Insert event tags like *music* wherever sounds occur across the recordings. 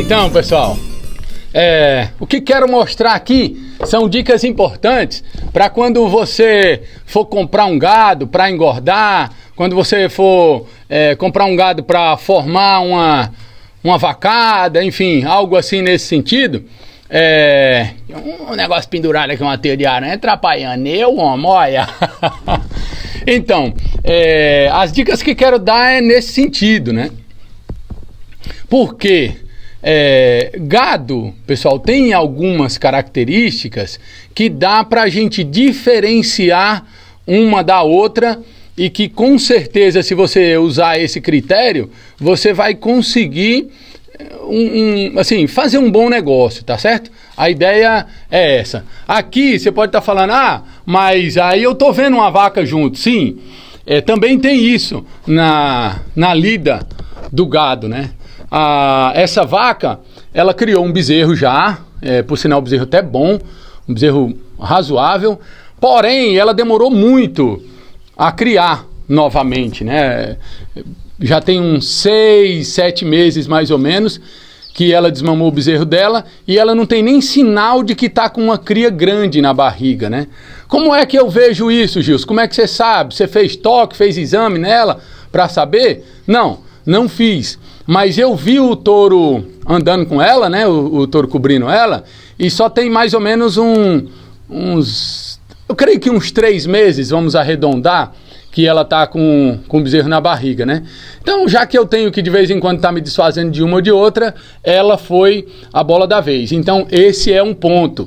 Então, pessoal, é, o que quero mostrar aqui são dicas importantes para quando você for comprar um gado para engordar, quando você for é, comprar um gado para formar uma, uma vacada, enfim, algo assim nesse sentido. É, um negócio pendurado aqui, uma teia de aranha atrapalhando eu, homem, olha. *laughs* então, é, as dicas que quero dar é nesse sentido, né? Por quê? É, gado, pessoal, tem algumas características que dá para a gente diferenciar uma da outra e que com certeza, se você usar esse critério, você vai conseguir eh, um, um, assim, fazer um bom negócio, tá certo? A ideia é essa. Aqui você pode estar tá falando, ah, mas aí eu tô vendo uma vaca junto. Sim, é, também tem isso na, na lida do gado, né? A, essa vaca, ela criou um bezerro já, é, por sinal, um bezerro até bom, um bezerro razoável, porém, ela demorou muito a criar novamente, né? Já tem uns seis, sete meses mais ou menos que ela desmamou o bezerro dela e ela não tem nem sinal de que está com uma cria grande na barriga, né? Como é que eu vejo isso, Gilson? Como é que você sabe? Você fez toque, fez exame nela para saber? Não, não fiz. Mas eu vi o touro andando com ela, né? O, o touro cobrindo ela. E só tem mais ou menos um, uns. Eu creio que uns três meses, vamos arredondar, que ela tá com, com o bezerro na barriga, né? Então, já que eu tenho que de vez em quando tá me desfazendo de uma ou de outra, ela foi a bola da vez. Então, esse é um ponto.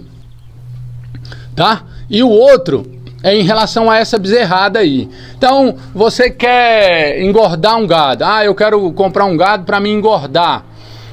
Tá? E o outro é em relação a essa bezerrada aí. Então, você quer engordar um gado? Ah, eu quero comprar um gado para me engordar.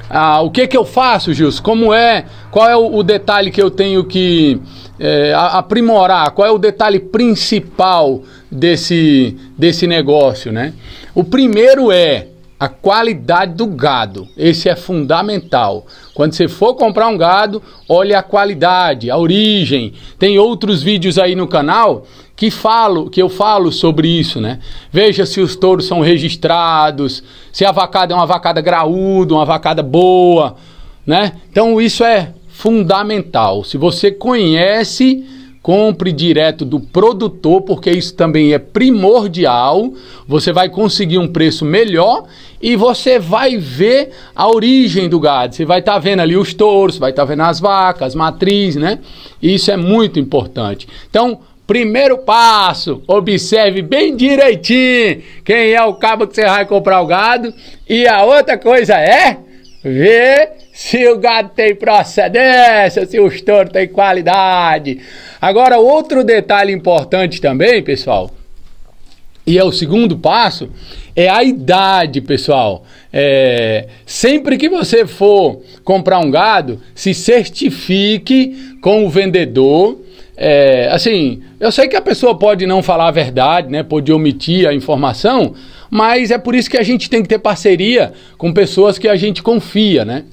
Ah, o que que eu faço, Gilson? Como é? Qual é o, o detalhe que eu tenho que é, aprimorar? Qual é o detalhe principal desse desse negócio, né? O primeiro é a qualidade do gado. Esse é fundamental. Quando você for comprar um gado, olhe a qualidade, a origem. Tem outros vídeos aí no canal que falo, que eu falo sobre isso, né? Veja se os touros são registrados, se a vacada é uma vacada graúda, uma vacada boa, né? Então isso é fundamental. Se você conhece compre direto do produtor, porque isso também é primordial. Você vai conseguir um preço melhor e você vai ver a origem do gado. Você vai estar tá vendo ali os touros, vai estar tá vendo as vacas, as matriz, né? isso é muito importante. Então, primeiro passo, observe bem direitinho quem é o cabo que você vai comprar o gado. E a outra coisa é ver se o gado tem procedência, se o estouro tem qualidade. Agora, outro detalhe importante também, pessoal, e é o segundo passo, é a idade, pessoal. É, sempre que você for comprar um gado, se certifique com o vendedor. É, assim, eu sei que a pessoa pode não falar a verdade, né? Pode omitir a informação, mas é por isso que a gente tem que ter parceria com pessoas que a gente confia, né?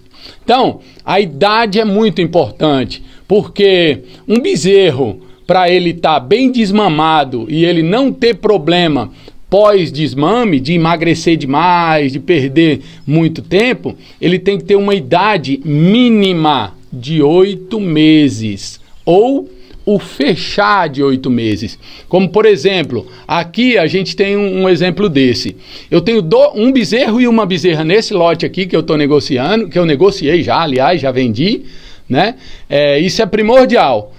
Então, a idade é muito importante, porque um bezerro, para ele estar tá bem desmamado e ele não ter problema pós-desmame, de emagrecer demais, de perder muito tempo, ele tem que ter uma idade mínima de oito meses ou o fechar de oito meses. Como, por exemplo, aqui a gente tem um, um exemplo desse. Eu tenho do, um bezerro e uma bezerra nesse lote aqui que eu estou negociando, que eu negociei já, aliás, já vendi, né? É, isso é primordial.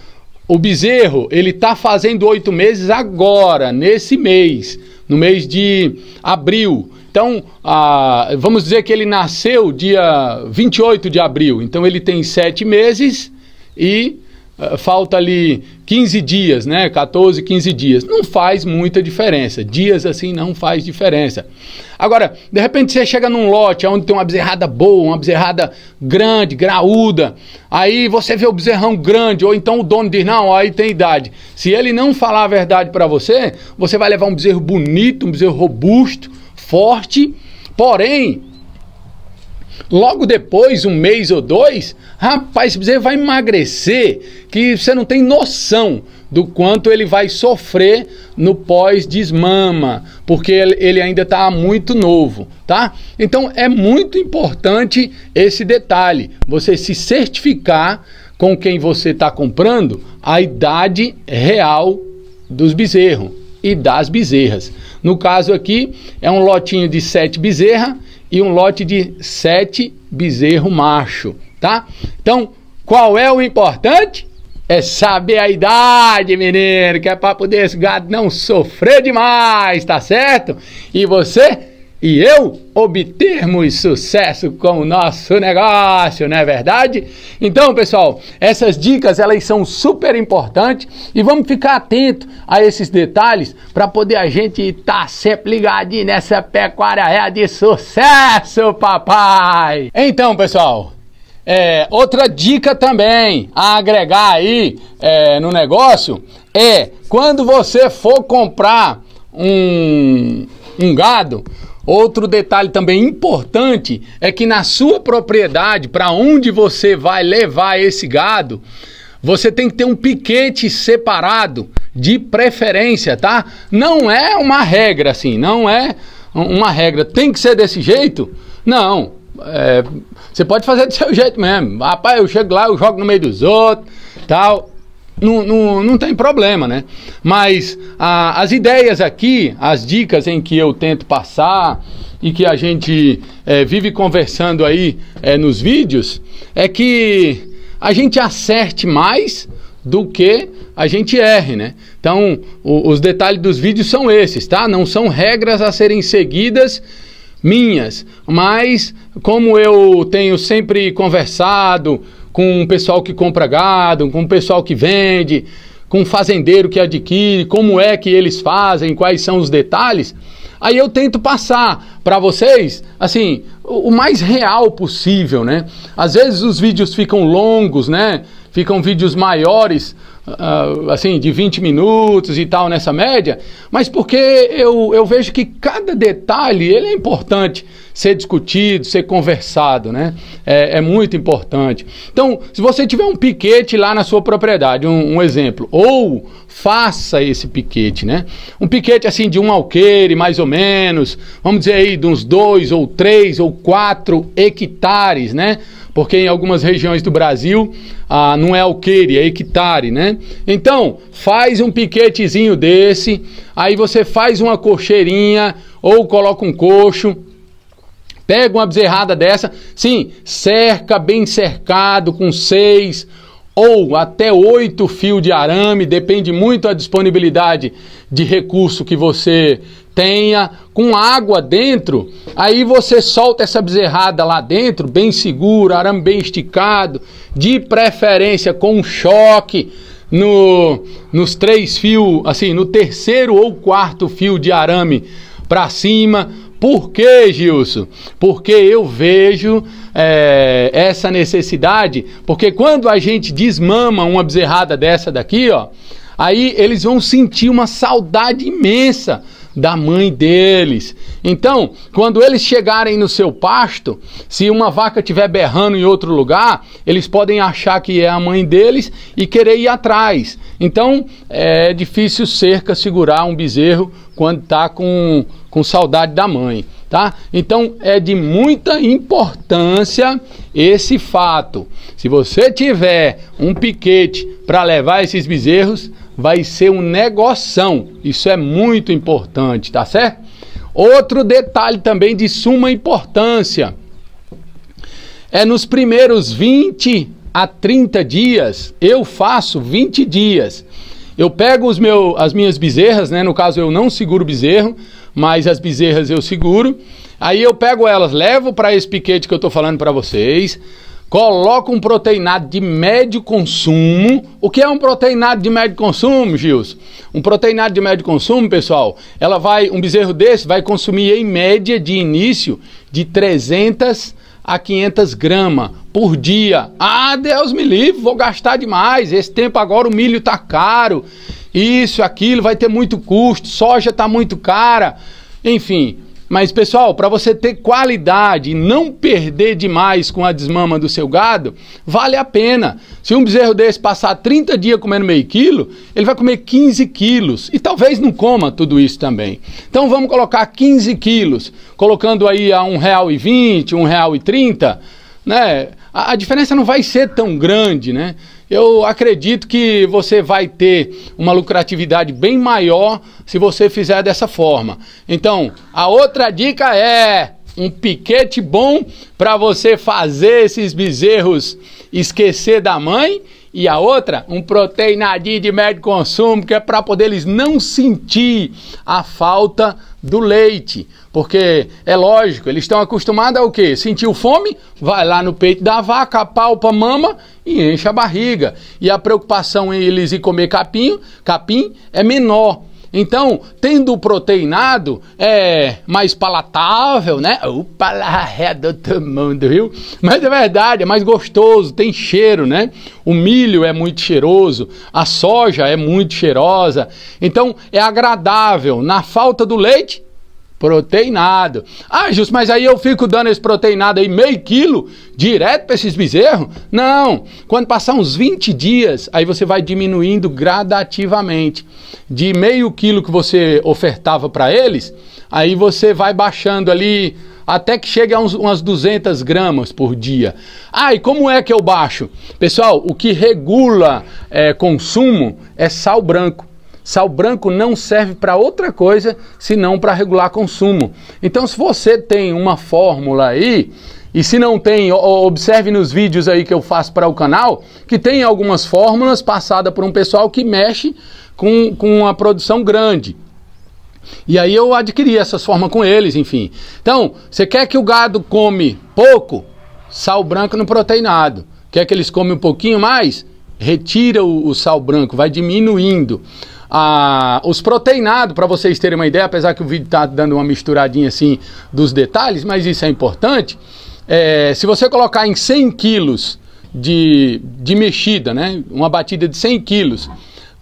O bezerro, ele está fazendo oito meses agora, nesse mês, no mês de abril. Então, ah, vamos dizer que ele nasceu dia 28 de abril. Então, ele tem sete meses e ah, falta ali 15 dias, né? 14, 15 dias. Não faz muita diferença. Dias assim não faz diferença. Agora, de repente você chega num lote onde tem uma bezerrada boa, uma bezerrada grande, graúda. Aí você vê o bezerrão grande, ou então o dono diz: Não, aí tem idade. Se ele não falar a verdade para você, você vai levar um bezerro bonito, um bezerro robusto, forte, porém Logo depois, um mês ou dois, rapaz, você vai emagrecer que você não tem noção do quanto ele vai sofrer no pós-desmama, porque ele ainda está muito novo, tá? Então é muito importante esse detalhe, você se certificar com quem você está comprando a idade real dos bezerros e das bezerras. No caso aqui, é um lotinho de sete bezerras e um lote de sete bezerro macho, tá? Então, qual é o importante? É saber a idade, menino, que é para poder esse gado não sofrer demais, tá certo? E você e eu obtermos sucesso com o nosso negócio, não é verdade? Então, pessoal, essas dicas elas são super importantes e vamos ficar atento a esses detalhes para poder a gente estar tá sempre ligadinho nessa pecuária de sucesso, papai. Então, pessoal, é, outra dica também a agregar aí é, no negócio é quando você for comprar um, um gado, Outro detalhe também importante é que na sua propriedade, para onde você vai levar esse gado, você tem que ter um piquete separado, de preferência, tá? Não é uma regra assim, não é uma regra. Tem que ser desse jeito? Não. É, você pode fazer do seu jeito mesmo. Rapaz, eu chego lá, eu jogo no meio dos outros, tal não, não, não tem problema, né? Mas a, as ideias aqui, as dicas em que eu tento passar e que a gente é, vive conversando aí é, nos vídeos, é que a gente acerte mais do que a gente erre, né? Então, o, os detalhes dos vídeos são esses, tá? Não são regras a serem seguidas minhas, mas como eu tenho sempre conversado com o pessoal que compra gado, com o pessoal que vende, com o fazendeiro que adquire, como é que eles fazem, quais são os detalhes. Aí eu tento passar para vocês, assim, o mais real possível, né? Às vezes os vídeos ficam longos, né? Ficam vídeos maiores, uh, assim, de 20 minutos e tal, nessa média. Mas porque eu, eu vejo que cada detalhe, ele é importante ser discutido, ser conversado, né? É, é, muito importante. Então, se você tiver um piquete lá na sua propriedade, um, um exemplo, ou faça esse piquete, né? Um piquete assim de um alqueire, mais ou menos, vamos dizer aí, de uns dois ou três ou quatro hectares, né? porque em algumas regiões do Brasil ah, não é alqueire, é hectare, né? Então, faz um piquetezinho desse, aí você faz uma cocheirinha ou coloca um coxo, Pega uma bezerrada dessa, sim, cerca bem cercado com seis ou até oito fios de arame, depende muito da disponibilidade de recurso que você tenha, com água dentro, aí você solta essa bezerrada lá dentro, bem seguro, arame bem esticado, de preferência com um choque no, nos três fios, assim, no terceiro ou quarto fio de arame para cima, por que, Gilson? Porque eu vejo é, essa necessidade, porque quando a gente desmama uma bezerrada dessa daqui, ó, aí eles vão sentir uma saudade imensa da mãe deles. Então, quando eles chegarem no seu pasto, se uma vaca estiver berrando em outro lugar, eles podem achar que é a mãe deles e querer ir atrás. Então, é difícil cerca segurar um bezerro quando está com, com saudade da mãe. Tá? Então é de muita importância esse fato. Se você tiver um piquete para levar esses bezerros, vai ser um negoção. Isso é muito importante, tá certo? Outro detalhe também de suma importância é nos primeiros 20 a 30 dias, eu faço 20 dias. Eu pego os meu, as minhas bezerras, né? No caso, eu não seguro bezerro, mas as bezerras eu seguro. Aí eu pego elas, levo para esse piquete que eu estou falando para vocês coloca um proteinado de médio consumo. O que é um proteinado de médio consumo, Gils? Um proteinado de médio consumo, pessoal, ela vai, um bezerro desse vai consumir em média de início de 300 a 500 gramas por dia. Ah, Deus me livre, vou gastar demais. Esse tempo agora o milho tá caro. Isso, aquilo, vai ter muito custo. Soja tá muito cara. Enfim, mas pessoal, para você ter qualidade e não perder demais com a desmama do seu gado, vale a pena. Se um bezerro desse passar 30 dias comendo meio quilo, ele vai comer 15 quilos e talvez não coma tudo isso também. Então vamos colocar 15 quilos, colocando aí a R$1,20, R$1,30, né? A, a diferença não vai ser tão grande, né? Eu acredito que você vai ter uma lucratividade bem maior se você fizer dessa forma. Então, a outra dica é um piquete bom para você fazer esses bezerros esquecer da mãe e a outra, um proteinadinho de médio consumo, que é para poder eles não sentir a falta do leite. Porque é lógico, eles estão acostumados ao quê? Sentiu fome? Vai lá no peito da vaca, palpa, mama e enche a barriga. E a preocupação em eles ir comer capim, capim é menor. Então, tendo proteinado, é mais palatável, né? Opa, lá é do mundo, viu? Mas é verdade, é mais gostoso, tem cheiro, né? O milho é muito cheiroso, a soja é muito cheirosa. Então, é agradável. Na falta do leite, proteinado. Ah, Justo, mas aí eu fico dando esse proteinado aí, meio quilo, direto para esses bezerros? Não. Quando passar uns 20 dias, aí você vai diminuindo gradativamente. De meio quilo que você ofertava para eles, aí você vai baixando ali até que chegue a uns, umas 200 gramas por dia. Ah, e como é que eu baixo? Pessoal, o que regula é, consumo é sal branco. Sal branco não serve para outra coisa senão para regular consumo. Então, se você tem uma fórmula aí, e se não tem, observe nos vídeos aí que eu faço para o canal, que tem algumas fórmulas passadas por um pessoal que mexe com, com uma produção grande. E aí eu adquiri essas formas com eles, enfim. Então, você quer que o gado come pouco? Sal branco no proteinado. Quer que eles comem um pouquinho mais? Retira o, o sal branco, vai diminuindo. Ah, os proteinados, para vocês terem uma ideia, apesar que o vídeo está dando uma misturadinha assim dos detalhes, mas isso é importante. É, se você colocar em 100 quilos de, de mexida, né, uma batida de 100 quilos,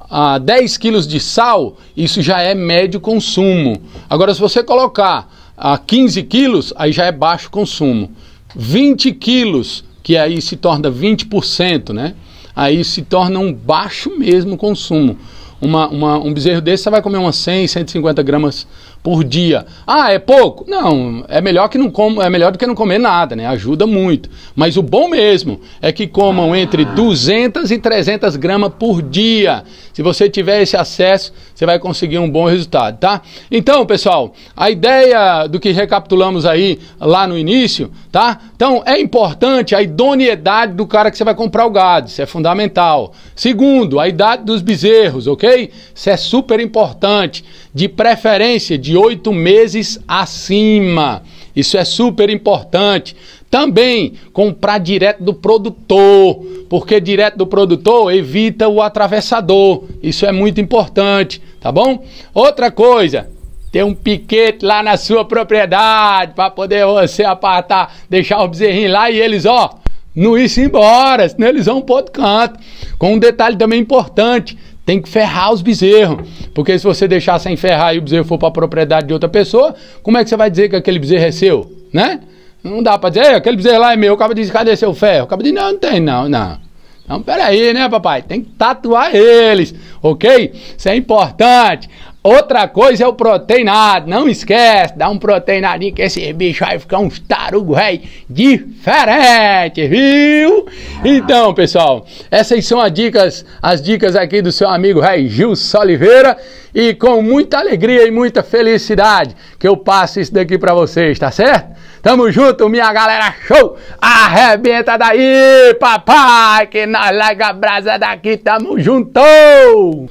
ah, 10 quilos de sal, isso já é médio consumo. Agora, se você colocar a 15 quilos, aí já é baixo consumo. 20 quilos, que aí se torna 20%, né? Aí se torna um baixo mesmo consumo uma, uma, um bezerro desse, você vai comer umas 100, 150 gramas por dia. Ah, é pouco? Não, é melhor que não como, é melhor do que não comer nada, né? Ajuda muito. Mas o bom mesmo é que comam entre 200 e 300 gramas por dia. Se você tiver esse acesso, você vai conseguir um bom resultado, tá? Então, pessoal, a ideia do que recapitulamos aí lá no início, tá? Então, é importante a idoneidade do cara que você vai comprar o gado, isso é fundamental. Segundo, a idade dos bezerros, ok? Isso é super importante. De preferência de oito meses acima. Isso é super importante. Também comprar direto do produtor, porque direto do produtor evita o atravessador. Isso é muito importante, tá bom? Outra coisa, ter um piquete lá na sua propriedade para poder você apartar, deixar o bezerrinho lá e eles, ó, não ir -se embora, senão eles vão para outro canto. Com um detalhe também importante, tem que ferrar os bezerros. Porque se você deixar sem ferrar e o bezerro for para a propriedade de outra pessoa, como é que você vai dizer que aquele bezerro é seu? Né? Não dá para dizer, aquele bezerro lá é meu. O cabo diz, cadê seu ferro? O cabo diz, não, não tem não, não. Então, peraí, né, papai? Tem que tatuar eles, ok? Isso é importante. Outra coisa é o proteinado, não esquece, dá um proteinadinho que esse bicho vai ficar um tarugos, rei diferente, viu? Então, pessoal, essas são as dicas, as dicas aqui do seu amigo Rei Gilson Oliveira e com muita alegria e muita felicidade que eu passo isso daqui para vocês, tá certo? Tamo junto, minha galera, show! Arrebenta daí, papai, que nós larga brasa daqui, tamo junto!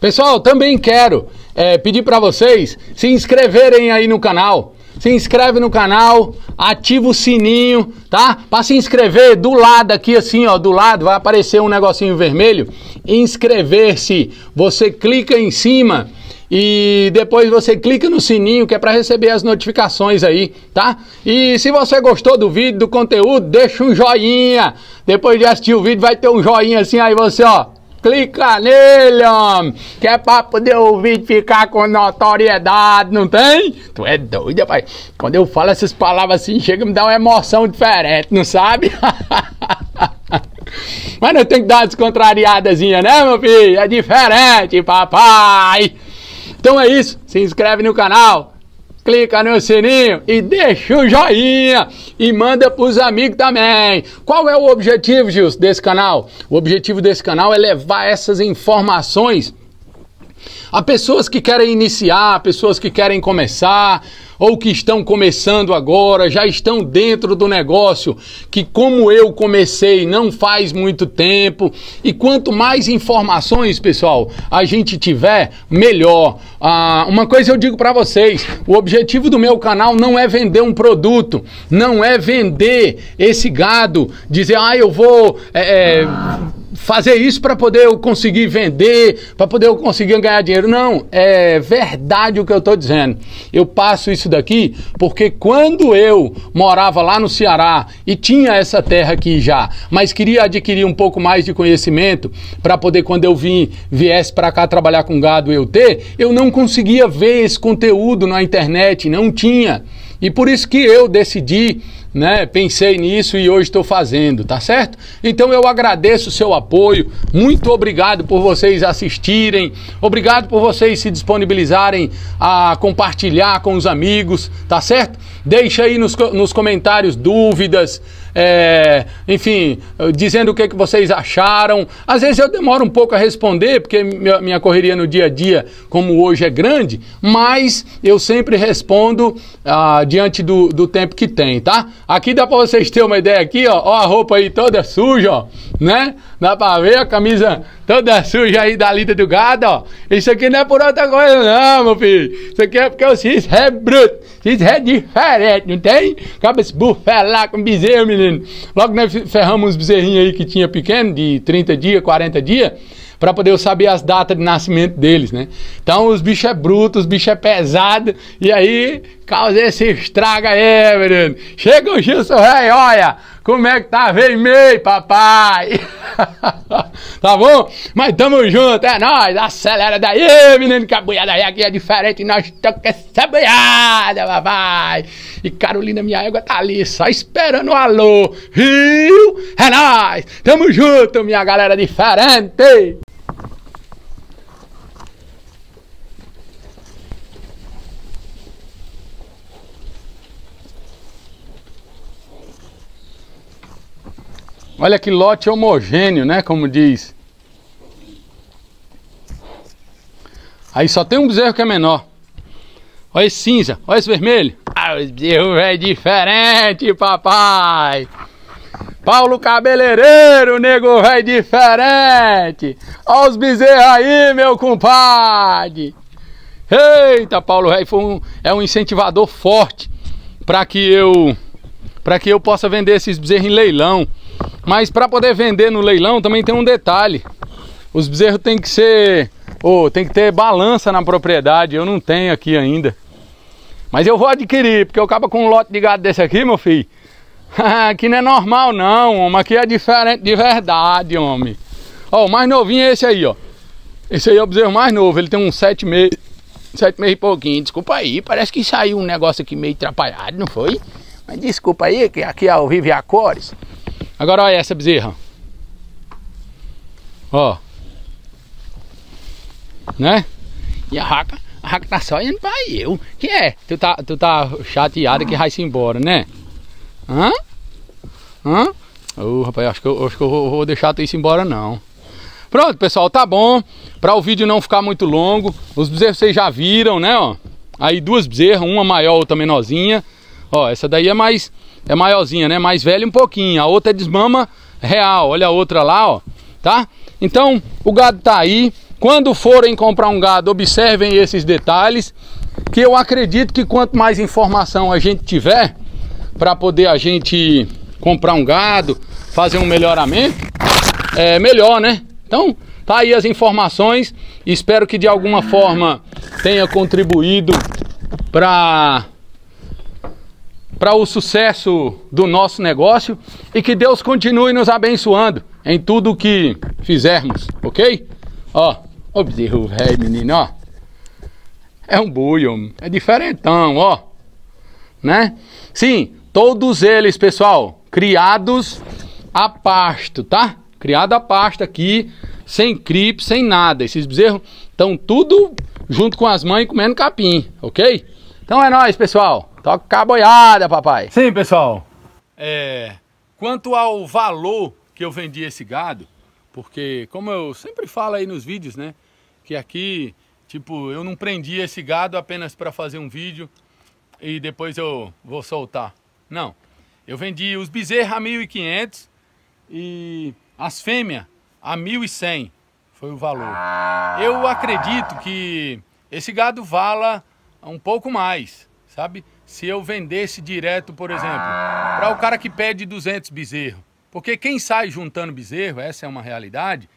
Pessoal, também quero é, pedir para vocês se inscreverem aí no canal se inscreve no canal, ativa o sininho, tá? Para se inscrever do lado aqui assim, ó, do lado vai aparecer um negocinho vermelho, inscrever-se. Você clica em cima e depois você clica no sininho que é para receber as notificações aí, tá? E se você gostou do vídeo, do conteúdo, deixa um joinha. Depois de assistir o vídeo, vai ter um joinha assim, aí você, ó, clica nele, homem, que é pra poder o vídeo ficar com notoriedade, não tem? Tu é doido, pai. Quando eu falo essas palavras assim, chega a me dar uma emoção diferente, não sabe? *laughs* Mas eu tenho que dar uma descontrariadazinha, né, meu filho? É diferente, papai! Então é isso, se inscreve no canal, clica no sininho e deixa o joinha e manda pros amigos também. Qual é o objetivo, Gilson, desse canal? O objetivo desse canal é levar essas informações Há pessoas que querem iniciar, pessoas que querem começar, ou que estão começando agora, já estão dentro do negócio, que como eu comecei não faz muito tempo. E quanto mais informações, pessoal, a gente tiver, melhor. Ah, uma coisa eu digo para vocês: o objetivo do meu canal não é vender um produto, não é vender esse gado, dizer, ah, eu vou. É, é fazer isso para poder eu conseguir vender, para poder eu conseguir ganhar dinheiro. Não, é verdade o que eu estou dizendo. Eu passo isso daqui porque quando eu morava lá no Ceará e tinha essa terra aqui já, mas queria adquirir um pouco mais de conhecimento para poder quando eu vim viesse para cá trabalhar com gado eu ter, eu não conseguia ver esse conteúdo na internet, não tinha. E por isso que eu decidi né? Pensei nisso e hoje estou fazendo, tá certo? Então eu agradeço o seu apoio, muito obrigado por vocês assistirem, obrigado por vocês se disponibilizarem a compartilhar com os amigos, tá certo? Deixa aí nos, nos comentários dúvidas é, enfim, dizendo o que, que vocês acharam. Às vezes eu demoro um pouco a responder, porque minha correria no dia a dia, como hoje, é grande, mas eu sempre respondo ah, diante do, do tempo que tem, tá? Aqui dá para vocês terem uma ideia aqui, ó, ó a roupa aí toda suja, ó, né? Dá para ver a camisa toda suja aí da lida do gado, ó. Isso aqui não é por outra coisa não, meu filho. Isso aqui é porque eu fiz é bruto. Isso é diferente, não tem? Acaba esse bufé lá com bezerro, menino. Logo nós ferramos uns bezerrinhos aí que tinha pequeno, de 30 dias, 40 dias para poder eu saber as datas de nascimento deles, né? Então os bichos é bruto, os bichos é pesado, e aí Causa esse estraga aí, menino. Chega o Gilson Rei, olha, como é que tá? Vem meio, papai. *laughs* tá bom? Mas tamo junto, é nóis. Acelera daí, menino, que a boiada aí aqui é diferente. Nós estamos com essa boiada, papai. E Carolina, minha égua, tá ali só esperando o alô. Rio, é nóis. Tamo junto, minha galera diferente. Olha que lote homogêneo, né? Como diz. Aí só tem um bezerro que é menor. Olha esse cinza, olha esse vermelho. Ah, o bezerro é diferente, papai. Paulo Cabeleireiro, nego velho é diferente. Olha os bezerros aí, meu compadre. Eita, Paulo velho, é, um, é um incentivador forte para que eu para que eu possa vender esses bezerros em leilão. Mas para poder vender no leilão também tem um detalhe. Os bezerros tem que ser, ou oh, tem que ter balança na propriedade. Eu não tenho aqui ainda. Mas eu vou adquirir, porque eu acabo com um lote de gado desse aqui, meu filho. *laughs* aqui não é normal não, homem. Aqui é diferente de verdade, homem. Ó, o mais novinho é esse aí, ó. Esse aí é o bezerro mais novo. Ele tem uns sete meses, sete meses e pouquinho. Desculpa aí, parece que saiu um negócio aqui meio atrapalhado, não foi? Mas desculpa aí, que aqui é o Vive Acores. Agora olha essa bezerra. Ó. Né? E a raca, a raca tá só indo pra eu. Que é? Tu tá, tu tá chateado que vai-se embora, né? Hã? Hã? Ô, oh, rapaz, acho que eu, acho que eu vou, vou deixar tu ir embora não. Pronto, pessoal, tá bom. Para o vídeo não ficar muito longo, os bezerros vocês já viram, né, ó? Aí duas bezerras, uma maior, outra menorzinha. Ó, essa daí é mais é maiorzinha, né? Mais velha um pouquinho. A outra é desmama real. Olha a outra lá, ó. Tá? Então, o gado tá aí. Quando forem comprar um gado, observem esses detalhes. Que eu acredito que quanto mais informação a gente tiver para poder a gente comprar um gado, fazer um melhoramento, é melhor, né? Então, tá aí as informações. Espero que de alguma forma tenha contribuído para para o sucesso do nosso negócio e que Deus continue nos abençoando em tudo que fizermos, ok? Ó, o bezerro velho, menino, ó. É um buio, É diferentão, ó. Né? Sim, todos eles, pessoal, criados a pasto, tá? Criado a pasto aqui, sem cripe, sem nada. Esses bezerros estão tudo junto com as mães comendo capim, ok? Então é nóis, pessoal. Toca a boiada, papai. Sim, pessoal. É, quanto ao valor que eu vendi esse gado, porque como eu sempre falo aí nos vídeos, né, que aqui, tipo, eu não prendi esse gado apenas para fazer um vídeo e depois eu vou soltar. Não. Eu vendi os bezerros a 1500 e as fêmeas a 1100 foi o valor. Eu acredito que esse gado vala um pouco mais, sabe? se eu vendesse direto, por exemplo, para o cara que pede 200 bezerros. Porque quem sai juntando bezerro, essa é uma realidade,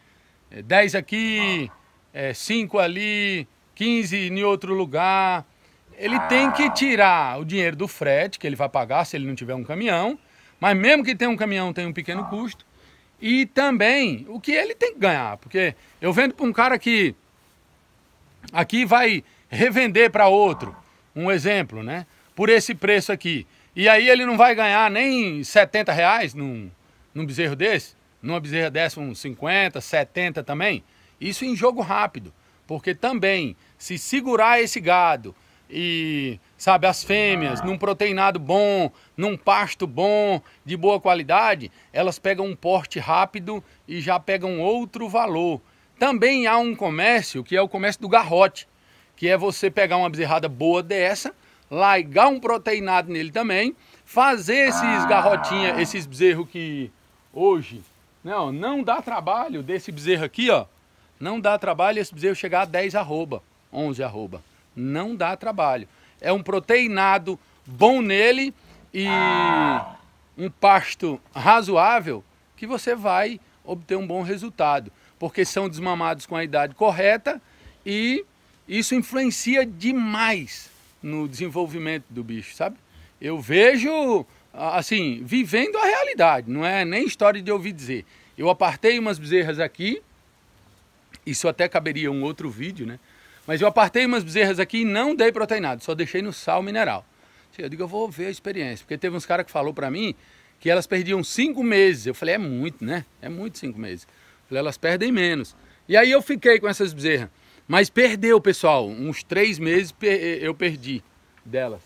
é 10 aqui, é 5 ali, 15 em outro lugar. Ele tem que tirar o dinheiro do frete, que ele vai pagar se ele não tiver um caminhão, mas mesmo que tenha um caminhão, tem um pequeno custo. E também o que ele tem que ganhar, porque eu vendo para um cara que aqui vai revender para outro. Um exemplo, né? por esse preço aqui. E aí ele não vai ganhar nem 70 reais num, num bezerro desse, numa bezerra dessa uns 50, 70 também. Isso em jogo rápido, porque também se segurar esse gado e, sabe, as fêmeas num proteinado bom, num pasto bom, de boa qualidade, elas pegam um porte rápido e já pegam outro valor. Também há um comércio que é o comércio do garrote, que é você pegar uma bezerrada boa dessa, ligar um proteinado nele também, fazer esses ah. garrotinha, esses bezerro que hoje, não, não dá trabalho desse bezerro aqui, ó. Não dá trabalho esse bezerro chegar a 10 arroba, 11 arroba. Não dá trabalho. É um proteinado bom nele e ah. um pasto razoável que você vai obter um bom resultado, porque são desmamados com a idade correta e isso influencia demais no desenvolvimento do bicho, sabe? Eu vejo, assim, vivendo a realidade, não é nem história de ouvir dizer. Eu apartei umas bezerras aqui, isso até caberia um outro vídeo, né? Mas eu apartei umas bezerras aqui e não dei proteinado, só deixei no sal mineral. Eu digo, eu vou ver a experiência, porque teve uns caras que falou para mim que elas perdiam cinco meses. Eu falei, é muito, né? É muito cinco meses. Eu falei, elas perdem menos. E aí eu fiquei com essas bezerras. Mas perdeu, pessoal. Uns três meses eh, eu perdi delas.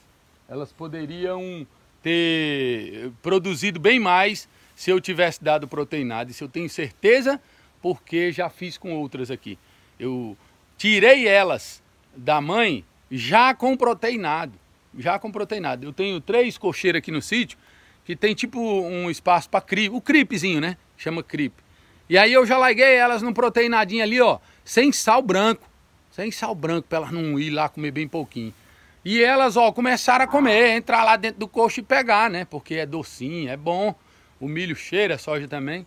Elas poderiam ter produzido bem mais se eu tivesse dado proteinado. Isso eu tenho certeza porque já fiz com outras aqui. Eu tirei elas da mãe já com proteinado. Já com proteinado. Eu tenho três cocheiras aqui no sítio que tem tipo um espaço para cripe, o cripezinho, né? Chama cripe. E aí eu já larguei elas no proteinadinho ali, ó, sem sal branco. Sem sal branco, para elas não ir lá comer bem pouquinho. E elas, ó, começaram a comer, entrar lá dentro do coxo e pegar, né? Porque é docinho, é bom. O milho cheira, a soja também.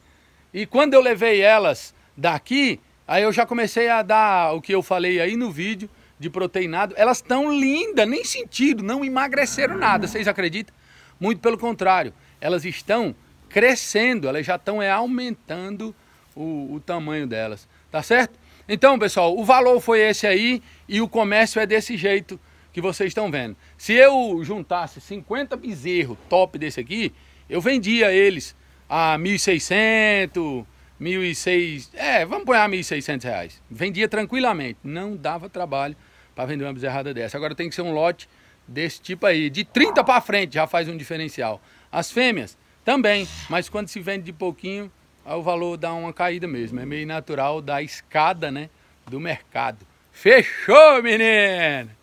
E quando eu levei elas daqui, aí eu já comecei a dar o que eu falei aí no vídeo de proteinado. Elas estão lindas, nem sentido, não emagreceram nada, vocês acreditam? Muito pelo contrário, elas estão crescendo, elas já estão é, aumentando o, o tamanho delas, tá certo? Então, pessoal, o valor foi esse aí e o comércio é desse jeito que vocês estão vendo. Se eu juntasse 50 bezerros top desse aqui, eu vendia eles a 1.600, 1.600, é, vamos pôr a 1.600 reais. Vendia tranquilamente, não dava trabalho para vender uma bezerrada dessa. Agora tem que ser um lote desse tipo aí, de 30 para frente já faz um diferencial. As fêmeas também, mas quando se vende de pouquinho, aí o valor dá uma caída mesmo. É meio natural da escada né, do mercado. Fechou, menino!